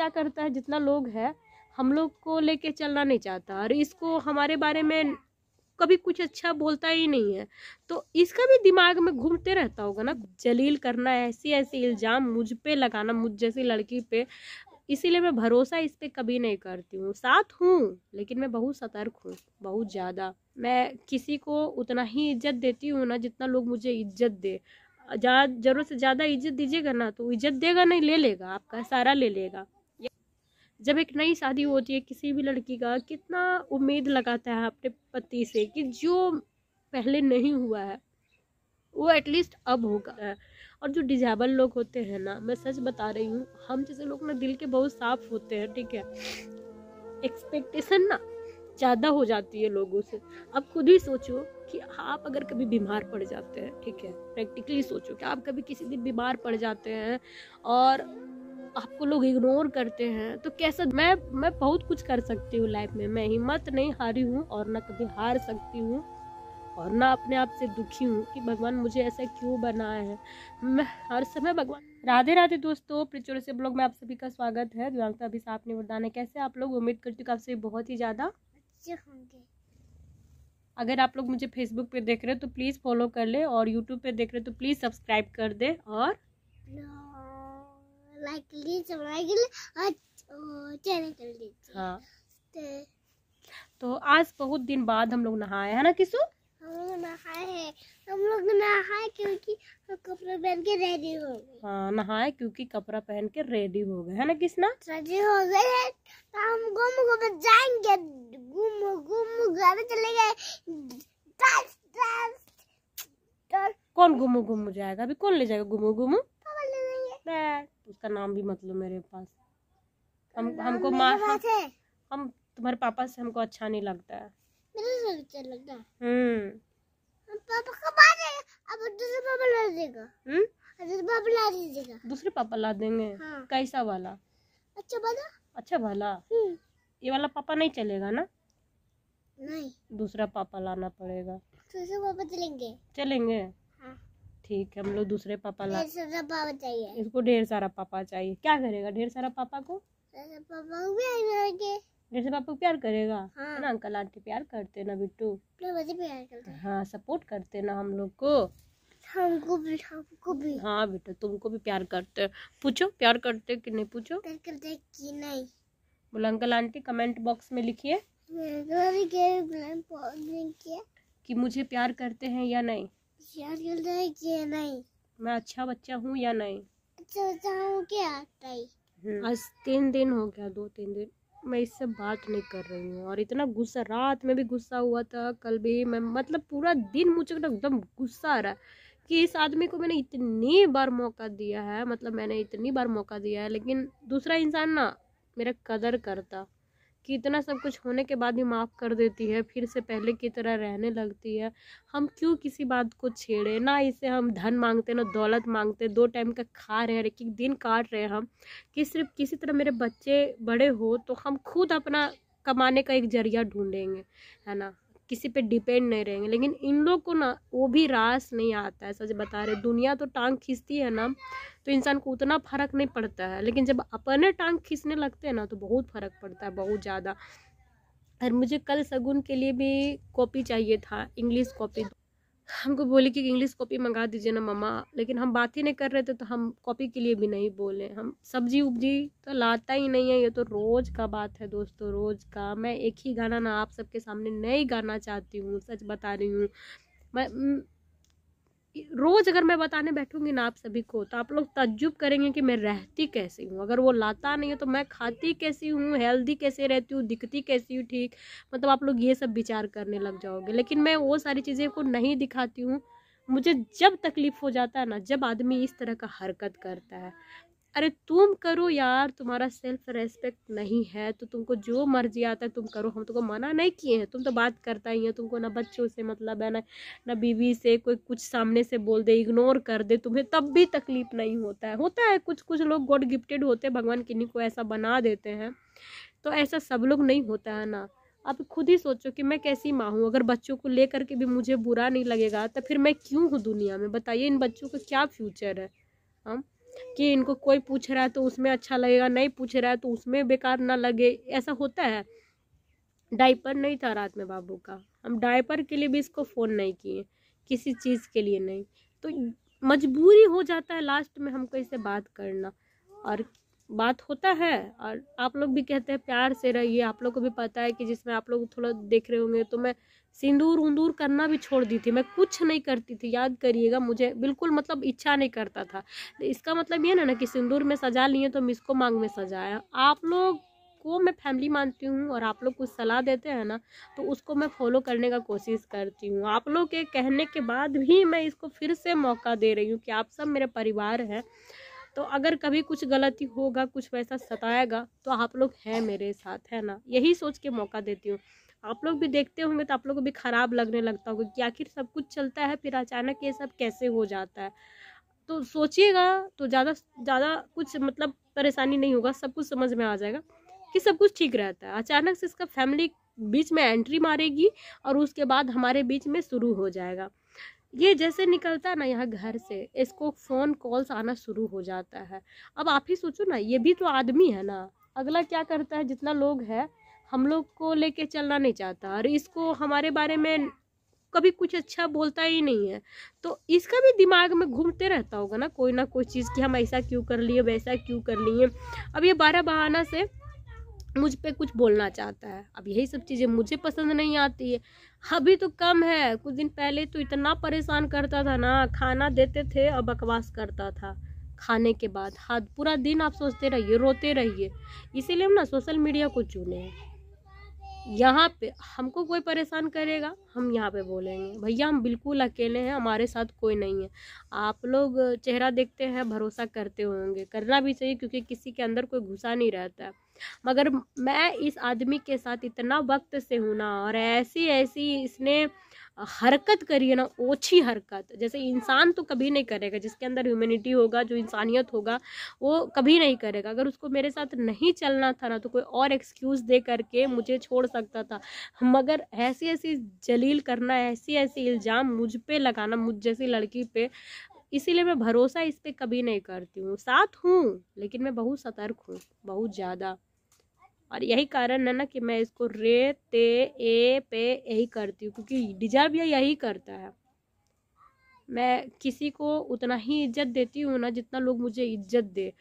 क्या करता है जितना लोग है हम लोग को लेके चलना नहीं चाहता और इसको हमारे बारे में कभी कुछ अच्छा बोलता ही नहीं है तो इसका भी दिमाग में घूमते रहता होगा ना जलील करना ऐसी ऐसी इल्ज़ाम मुझ पे लगाना मुझ जैसी लड़की पे इसीलिए मैं भरोसा इस पर कभी नहीं करती हूँ साथ हूँ लेकिन मैं बहुत सतर्क हूँ बहुत ज़्यादा मैं किसी को उतना ही इज्जत देती हूँ ना जितना लोग मुझे इज्जत दे ज़्यादा ज़रूरत से ज़्यादा इज्जत दीजिएगा ना तो इज्जत देगा नहीं ले लेगा आपका सारा ले लेगा जब एक नई शादी होती है किसी भी लड़की का कितना उम्मीद लगाता है अपने पति से कि जो पहले नहीं हुआ है वो एटलीस्ट अब होगा और जो डिजेबल लोग होते हैं ना मैं सच बता रही हूँ हम जैसे लोग ना दिल के बहुत साफ होते हैं ठीक है एक्सपेक्टेशन ना ज़्यादा हो जाती है लोगों से अब खुद ही सोचो कि आप अगर कभी बीमार पड़ जाते हैं ठीक है प्रैक्टिकली सोचो कि आप कभी किसी दिन बीमार पड़ जाते हैं और आपको लोग इग्नोर करते हैं तो कैसा मैं मैं बहुत कुछ कर सकती हूँ लाइफ में मैं हिम्मत नहीं हारी हूँ और ना कभी हार सकती हूँ और ना अपने आप से दुखी हूँ कि भगवान मुझे ऐसा क्यों बनाया है मैं हर समय भगवान राधे राधे दोस्तों प्रिचोर से ब्लॉग में आप सभी का स्वागत है दिवांगता अभी साहब ने वरदान है कैसे आप लोग उम्मीद करती हूँ आपसे बहुत ही ज़्यादा अच्छे होंगे अगर आप लोग मुझे फेसबुक पे देख रहे हो तो प्लीज़ फॉलो कर ले और यूट्यूब पे देख रहे हो तो प्लीज़ सब्सक्राइब कर दे और हाँ। लाइक कीजिए सब्सक्राइब कीजिए और चैनल कर लीजिए हाँ तो, तो आज बहुत दिन बाद हम लोग नहाए है ना किसु हम लोग नहाए हैं हम लोग नहाए क्योंकि कपड़ा पहन के रेडी हो गए हाँ नहाए क्योंकि कपड़ा पहन के रेडी हो गए है ना किसना रेडी हो गए हैं तो हम घूम घूम जाएंगे घूम घूम घर चले गए कौन घूमू घूमू जाएगा अभी कौन ले जाएगा घूमू घूमू दैट तो उसका नाम भी मत लो मेरे पास हम हमको मार हम, हम तुम्हारे पापा से हमको अच्छा नहीं लगता है दूसरे पापा ला देंगे हाँ। कैसा वाला अच्छा भला अच्छा भला हम्म। ये वाला पापा नहीं चलेगा ना नहीं दूसरा पापा लाना पड़ेगा दूसरे पापा चलेंगे चलेंगे ठीक है हम लोग दूसरे पापा ला पापा चाहिए इसको ढेर सारा पापा चाहिए क्या करेगा ढेर सारा पापा को ढेर सारा पापा प्यार करेगा हाँ। ना अंकल आंटी प्यार करते ना बिट्टू करते हाँ सपोर्ट करते ना हम लोग को हमको भी हमको भी हाँ बेटा तुमको भी प्यार करते पूछो प्यार करते कि नहीं पूछो प्यार करते कि नहीं बोलो अंकल आंटी कमेंट बॉक्स में लिखिए तो कि मुझे प्यार करते हैं या नहीं नहीं मैं अच्छा बच्चा हूँ या नहीं अच्छा क्या हम्म, आज तीन दिन हो गया दो तीन दिन मैं इससे बात नहीं कर रही हूँ और इतना गुस्सा रात में भी गुस्सा हुआ था कल भी मैं मतलब पूरा दिन मुझे एकदम गुस्सा आ रहा है कि इस आदमी को मैंने इतनी बार मौका दिया है मतलब मैंने इतनी बार मौका दिया है लेकिन दूसरा इंसान ना मेरा कदर करता कि इतना सब कुछ होने के बाद भी माफ़ कर देती है फिर से पहले की तरह रहने लगती है हम क्यों किसी बात को छेड़े ना इसे हम धन मांगते ना दौलत मांगते दो टाइम का खा रहे हैं एक एक दिन काट रहे हैं हम कि सिर्फ किसी तरह मेरे बच्चे बड़े हो तो हम खुद अपना कमाने का एक जरिया ढूंढेंगे है ना किसी पे डिपेंड नहीं रहेंगे लेकिन इन लोग को ना वो भी रास नहीं आता है सच बता रहे दुनिया तो टांग खींचती है ना तो इंसान को उतना फर्क नहीं पड़ता है लेकिन जब अपने टांग खींचने लगते हैं ना तो बहुत फर्क पड़ता है बहुत ज़्यादा और मुझे कल सगुन के लिए भी कॉपी चाहिए था इंग्लिश कॉपी हमको बोले कि इंग्लिश कॉपी मंगा दीजिए ना मम्मा लेकिन हम बात ही नहीं कर रहे थे तो हम कॉपी के लिए भी नहीं बोले हम सब्जी उब्जी तो लाता ही नहीं है ये तो रोज़ का बात है दोस्तों रोज़ का मैं एक ही गाना ना आप सबके सामने नहीं गाना चाहती हूँ सच बता रही हूँ मैं रोज़ अगर मैं बताने बैठूंगी ना आप सभी को तो आप लोग तजुब करेंगे कि मैं रहती कैसी हूँ अगर वो लाता नहीं है तो मैं खाती कैसी हूँ हेल्दी कैसे रहती हूँ दिखती कैसी हूँ ठीक मतलब आप लोग ये सब विचार करने लग जाओगे लेकिन मैं वो सारी चीज़ें को नहीं दिखाती हूँ मुझे जब तकलीफ़ हो जाता है ना जब आदमी इस तरह का हरकत करता है अरे तुम करो यार तुम्हारा सेल्फ रेस्पेक्ट नहीं है तो तुमको जो मर्जी आता है तुम करो हम तुमको मना नहीं किए हैं तुम तो बात करता ही है तुमको ना बच्चों से मतलब है ना ना बीवी से कोई कुछ सामने से बोल दे इग्नोर कर दे तुम्हें तब भी तकलीफ नहीं होता है होता है कुछ कुछ लोग गॉड गिफ्टेड होते हैं भगवान किन्हीं को ऐसा बना देते हैं तो ऐसा सब लोग नहीं होता है ना आप खुद ही सोचो कि मैं कैसी माँ हूँ अगर बच्चों को लेकर के भी मुझे बुरा नहीं लगेगा तो फिर मैं क्यों हूँ दुनिया में बताइए इन बच्चों का क्या फ्यूचर है हम कि इनको कोई पूछ रहा है तो उसमें अच्छा लगेगा नहीं पूछ रहा है तो उसमें बेकार ना लगे ऐसा होता है डाइपर नहीं था रात में बाबू का हम डाइपर के लिए भी इसको फ़ोन नहीं किए किसी चीज़ के लिए नहीं तो मजबूरी हो जाता है लास्ट में हमको इससे बात करना और बात होता है और आप लोग भी कहते हैं प्यार से रहिए आप लोग को भी पता है कि जिसमें आप लोग थोड़ा देख रहे होंगे तो मैं सिंदूर उंदूर करना भी छोड़ दी थी मैं कुछ नहीं करती थी याद करिएगा मुझे बिल्कुल मतलब इच्छा नहीं करता था इसका मतलब ये ना ना कि सिंदूर में सजा लिए तो मिसको मांग में सजाया आप लोग को मैं फैमिली मानती हूँ और आप लोग कुछ सलाह देते हैं ना तो उसको मैं फॉलो करने का कोशिश करती हूँ आप लोग के कहने के बाद भी मैं इसको फिर से मौका दे रही हूँ कि आप सब मेरे परिवार हैं तो अगर कभी कुछ गलती होगा कुछ वैसा सताएगा तो आप लोग हैं मेरे साथ है ना यही सोच के मौका देती हूँ आप लोग भी देखते होंगे तो आप लोग को भी ख़राब लगने लगता होगा कि आखिर सब कुछ चलता है फिर अचानक ये सब कैसे हो जाता है तो सोचिएगा तो ज़्यादा ज़्यादा कुछ मतलब परेशानी नहीं होगा सब कुछ समझ में आ जाएगा कि सब कुछ ठीक रहता है अचानक से इसका फैमिली बीच में एंट्री मारेगी और उसके बाद हमारे बीच में शुरू हो जाएगा ये जैसे निकलता है ना यहाँ घर से इसको फ़ोन कॉल्स आना शुरू हो जाता है अब आप ही सोचो ना ये भी तो आदमी है ना अगला क्या करता है जितना लोग है हम लोग को लेके चलना नहीं चाहता और इसको हमारे बारे में कभी कुछ अच्छा बोलता ही नहीं है तो इसका भी दिमाग में घूमते रहता होगा ना कोई ना कोई चीज़ कि हम ऐसा क्यों कर लिए वैसा क्यों कर लिए अब ये बारह बहाना से मुझ पर कुछ बोलना चाहता है अब यही सब चीज़ें मुझे पसंद नहीं आती है अभी तो कम है कुछ दिन पहले तो इतना परेशान करता था ना खाना देते थे और बकवास करता था खाने के बाद हाथ पूरा दिन आप सोचते रहिए रोते रहिए इसीलिए हम ना सोशल मीडिया को चुने हैं यहाँ पे हमको कोई परेशान करेगा हम यहाँ पे बोलेंगे भैया हम बिल्कुल अकेले हैं हमारे साथ कोई नहीं है आप लोग चेहरा देखते हैं भरोसा करते होंगे करना भी चाहिए क्योंकि किसी के अंदर कोई घुसा नहीं रहता है मगर मैं इस आदमी के साथ इतना वक्त से हूँ ना और ऐसी ऐसी इसने हरकत करिए ना ओछी हरकत जैसे इंसान तो कभी नहीं करेगा जिसके अंदर ह्यूमिनिटी होगा जो इंसानियत होगा वो कभी नहीं करेगा अगर उसको मेरे साथ नहीं चलना था ना तो कोई और एक्सक्यूज़ दे करके मुझे छोड़ सकता था मगर ऐसी ऐसी जलील करना ऐसी ऐसी इल्ज़ाम मुझ पर लगाना मुझ जैसी लड़की पे इसीलिए मैं भरोसा इस पर कभी नहीं करती हूँ साथ हूँ लेकिन मैं बहुत सतर्क हूँ बहुत ज़्यादा और यही कारण है ना कि मैं इसको रे ते ए पे यही करती हूँ क्योंकि डिजर्व या यही करता है मैं किसी को उतना ही इज्जत देती हूँ ना जितना लोग मुझे इज्जत दे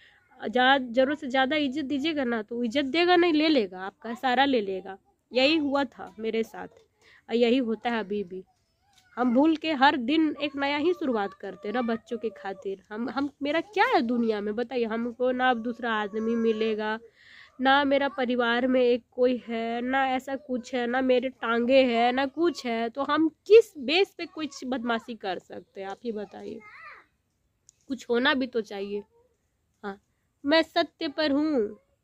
ज़रूरत से ज़्यादा इज्जत दीजिएगा ना तो इज्जत देगा नहीं ले लेगा आपका सारा ले लेगा यही हुआ था मेरे साथ और यही होता है अभी भी हम भूल के हर दिन एक नया ही शुरुआत करते ना बच्चों के खातिर हम हम मेरा क्या है दुनिया में बताइए हमको ना अब दूसरा आदमी मिलेगा ना मेरा परिवार में एक कोई है ना ऐसा कुछ है ना मेरे टांगे है ना कुछ है तो हम किस बेस पे कुछ बदमाशी कर सकते हैं आप ही बताइए कुछ होना भी तो चाहिए हाँ मैं सत्य पर हूँ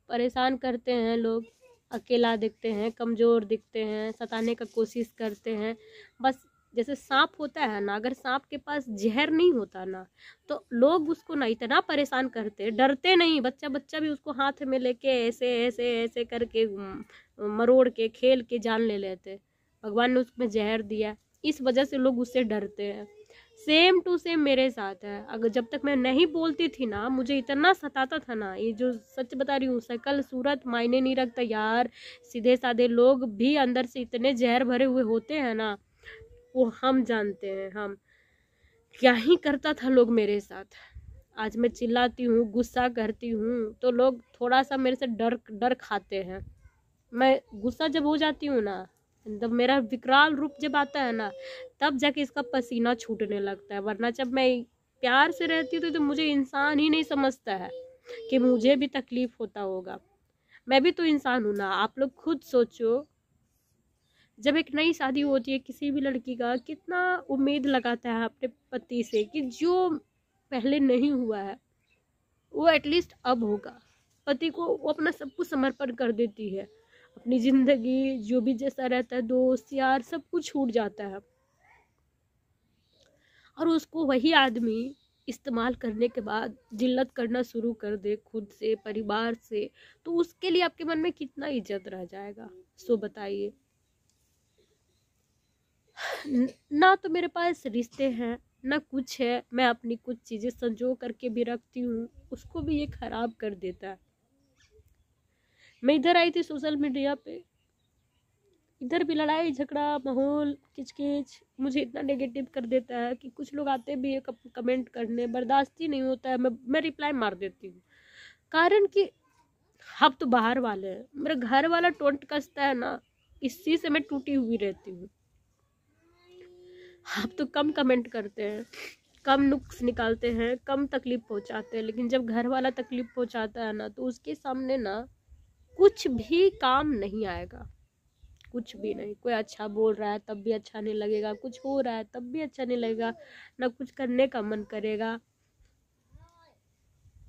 परेशान करते हैं लोग अकेला दिखते हैं कमज़ोर दिखते हैं सताने का कोशिश करते हैं बस जैसे सांप होता है ना अगर सांप के पास जहर नहीं होता ना तो लोग उसको ना इतना परेशान करते डरते नहीं बच्चा बच्चा भी उसको हाथ में लेके ऐसे ऐसे ऐसे करके मरोड़ के खेल के जान ले लेते भगवान ने उसमें जहर दिया इस वजह से लोग उससे डरते हैं सेम टू सेम मेरे साथ है अगर जब तक मैं नहीं बोलती थी ना मुझे इतना सताता था ना ये जो सच बता रही हूँ सकल सूरत मायने नहीं रखता यार सीधे साधे लोग भी अंदर से इतने जहर भरे हुए होते हैं ना वो हम जानते हैं हम क्या ही करता था लोग मेरे साथ आज मैं चिल्लाती हूँ गुस्सा करती हूँ तो लोग थोड़ा सा मेरे से डर डर खाते हैं मैं गुस्सा जब हो जाती हूँ ना जब मेरा विकराल रूप जब आता है ना तब जाके इसका पसीना छूटने लगता है वरना जब मैं प्यार से रहती हूँ तो, तो मुझे इंसान ही नहीं समझता है कि मुझे भी तकलीफ़ होता होगा मैं भी तो इंसान हूँ ना आप लोग खुद सोचो जब एक नई शादी होती है किसी भी लड़की का कितना उम्मीद लगाता है अपने पति से कि जो पहले नहीं हुआ है वो एटलीस्ट अब होगा पति को वो अपना सब कुछ समर्पण कर देती है अपनी ज़िंदगी जो भी जैसा रहता है दोस्त यार सब कुछ छूट जाता है और उसको वही आदमी इस्तेमाल करने के बाद जिल्लत करना शुरू कर दे खुद से परिवार से तो उसके लिए आपके मन में कितना इज्जत रह जाएगा सो बताइए ना तो मेरे पास रिश्ते हैं ना कुछ है मैं अपनी कुछ चीज़ें संजो करके भी रखती हूँ उसको भी ये ख़राब कर देता है मैं इधर आई थी सोशल मीडिया पे इधर भी लड़ाई झगड़ा माहौल किचकिच मुझे इतना नेगेटिव कर देता है कि कुछ लोग आते भी है कमेंट करने बर्दाश्त ही नहीं होता है मैं मैं रिप्लाई मार देती हूँ कारण कि हम तो बाहर वाले हैं मेरा घर वाला टोंट कसता है ना इसी से मैं टूटी हुई रहती हूँ आप तो कम कमेंट करते हैं कम नुक्स निकालते हैं कम तकलीफ़ पहुंचाते हैं लेकिन जब घर वाला तकलीफ़ पहुंचाता है ना तो उसके सामने ना कुछ भी काम नहीं आएगा कुछ भी नहीं कोई अच्छा बोल रहा है तब भी अच्छा नहीं लगेगा कुछ हो रहा है तब भी अच्छा नहीं लगेगा ना कुछ करने का मन करेगा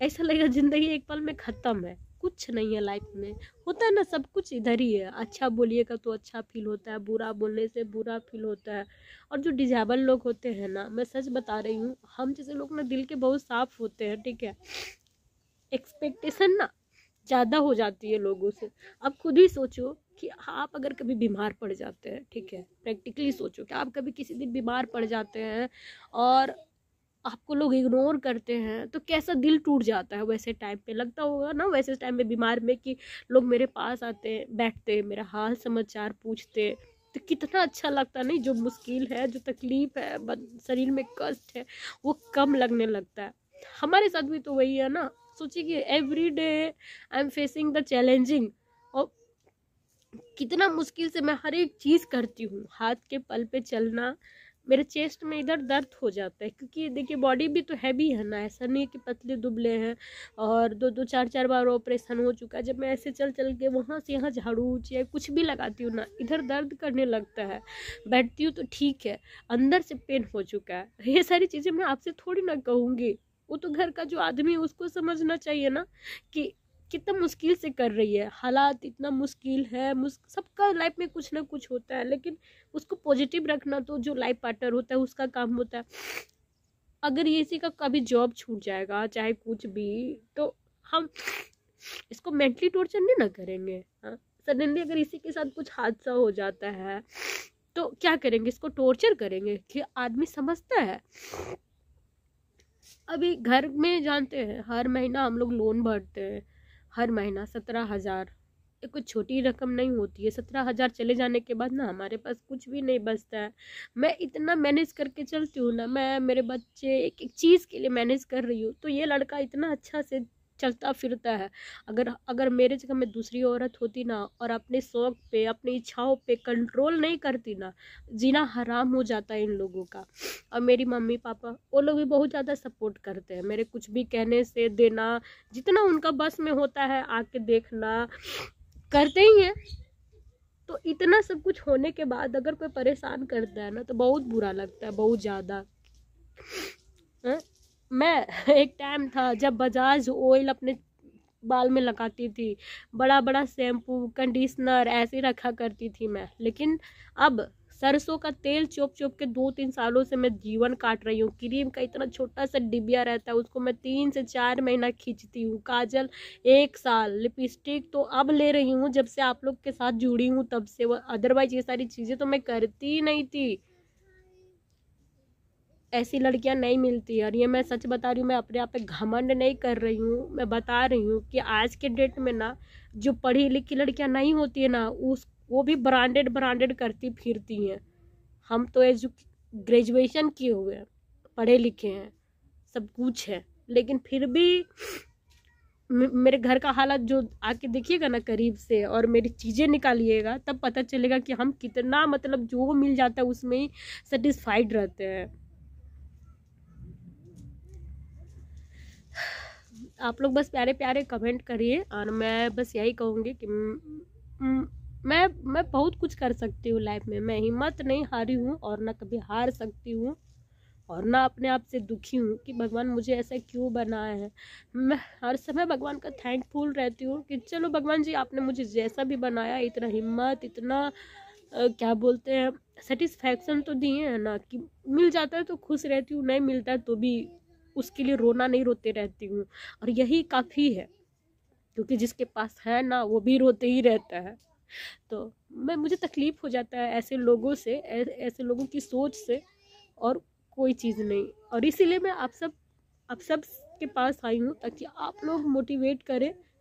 ऐसा लगेगा ज़िंदगी एक पल में ख़त्म है कुछ नहीं है लाइफ में होता है ना सब कुछ इधर ही है अच्छा बोलिएगा तो अच्छा फील होता है बुरा बोलने से बुरा फील होता है और जो डिजेबल लोग होते हैं ना मैं सच बता रही हूँ हम जैसे लोग ना दिल के बहुत साफ होते हैं ठीक है एक्सपेक्टेशन ना ज़्यादा हो जाती है लोगों से अब खुद ही सोचो कि आप अगर कभी बीमार पड़ जाते हैं ठीक है प्रैक्टिकली सोचो कि आप कभी किसी दिन बीमार पड़ जाते हैं और आपको लोग इग्नोर करते हैं तो कैसा दिल टूट जाता है वैसे टाइम पे लगता होगा ना वैसे टाइम पे बीमार में कि लोग मेरे पास आते बैठते मेरा हाल समाचार पूछते तो कितना अच्छा लगता नहीं जो मुश्किल है जो तकलीफ़ है शरीर में कष्ट है वो कम लगने लगता है हमारे साथ भी तो वही है ना सोचिए कि every day I am facing the challenging और कितना मुश्किल से मैं हर एक चीज़ करती हूँ हाथ के पल पे चलना मेरे चेस्ट में इधर दर्द हो जाता है क्योंकि देखिए बॉडी भी तो हैवी है ना ऐसा नहीं कि पतले दुबले हैं और दो दो चार चार बार ऑपरेशन हो चुका है जब मैं ऐसे चल चल के वहाँ से यहाँ झाड़ू चाहे कुछ भी लगाती हूँ ना इधर दर्द करने लगता है बैठती हूँ तो ठीक है अंदर से पेन हो चुका है ये सारी चीज़ें मैं आपसे थोड़ी ना कहूँगी वो तो घर का जो आदमी है उसको समझना चाहिए ना कि कितना मुश्किल से कर रही है हालात इतना मुश्किल है मुश्क सबका लाइफ में कुछ ना कुछ होता है लेकिन उसको पॉजिटिव रखना तो जो लाइफ पार्टनर होता है उसका काम होता है अगर ये इसी का कभी जॉब छूट जाएगा चाहे कुछ भी तो हम इसको मेंटली टॉर्चर नहीं ना करेंगे हाँ सडनली अगर इसी के साथ कुछ हादसा हो जाता है तो क्या करेंगे इसको टॉर्चर करेंगे कि आदमी समझता है अभी घर में जानते हैं हर महीना हम लोग लोन भरते हैं हर महीना सत्रह हज़ार ये कुछ छोटी रकम नहीं होती है सत्रह हज़ार चले जाने के बाद ना हमारे पास कुछ भी नहीं बचता है मैं इतना मैनेज करके चलती हूँ ना मैं मेरे बच्चे एक एक चीज़ के लिए मैनेज कर रही हूँ तो ये लड़का इतना अच्छा से चलता फिरता है अगर अगर मेरे जगह में दूसरी औरत होती ना और अपने शौक पे अपनी इच्छाओं पे कंट्रोल नहीं करती ना जीना हराम हो जाता है इन लोगों का और मेरी मम्मी पापा वो लोग भी बहुत ज़्यादा सपोर्ट करते हैं मेरे कुछ भी कहने से देना जितना उनका बस में होता है आके देखना करते ही हैं तो इतना सब कुछ होने के बाद अगर कोई परेशान करता है ना तो बहुत बुरा लगता है बहुत ज़्यादा हाँ? मैं एक टाइम था जब बजाज ऑयल अपने बाल में लगाती थी बड़ा बड़ा शैम्पू कंडीशनर ऐसे रखा करती थी मैं लेकिन अब सरसों का तेल चोप चुप के दो तीन सालों से मैं जीवन काट रही हूँ क्रीम का इतना छोटा सा डिबिया रहता है उसको मैं तीन से चार महीना खींचती हूँ काजल एक साल लिपस्टिक तो अब ले रही हूँ जब से आप लोग के साथ जुड़ी हूँ तब से वो अदरवाइज ये सारी चीज़ें तो मैं करती ही नहीं थी ऐसी लड़कियां नहीं मिलती और ये मैं सच बता रही हूँ मैं अपने आप पे घमंड नहीं कर रही हूँ मैं बता रही हूँ कि आज के डेट में ना जो पढ़ी लिखी लड़कियां नहीं होती है ना उस वो भी ब्रांडेड ब्रांडेड करती फिरती हैं हम तो एजु ग्रेजुएशन किए हुए हैं पढ़े लिखे हैं सब कुछ है लेकिन फिर भी मेरे घर का हालत जो आके देखिएगा ना करीब से और मेरी चीज़ें निकालिएगा तब पता चलेगा कि हम कितना मतलब जो मिल जाता है उसमें ही सेटिस्फाइड रहते हैं आप लोग बस प्यारे प्यारे कमेंट करिए और मैं बस यही कहूँगी कि मैं मैं बहुत कुछ कर सकती हूँ लाइफ में मैं हिम्मत नहीं हारी हूँ और ना कभी हार सकती हूँ और ना अपने आप से दुखी हूँ कि भगवान मुझे ऐसा क्यों बनाया है मैं हर समय भगवान का थैंकफुल रहती हूँ कि चलो भगवान जी आपने मुझे जैसा भी बनाया इतना हिम्मत इतना आ, क्या बोलते हैं सेटिस्फैक्शन तो दिए हैं ना कि मिल जाता है तो खुश रहती हूँ नहीं मिलता तो भी उसके लिए रोना नहीं रोते रहती हूँ और यही काफ़ी है क्योंकि जिसके पास है ना वो भी रोते ही रहता है तो मैं मुझे तकलीफ़ हो जाता है ऐसे लोगों से ऐसे लोगों की सोच से और कोई चीज़ नहीं और इसीलिए मैं आप सब आप सब के पास आई हूँ ताकि आप लोग मोटिवेट करें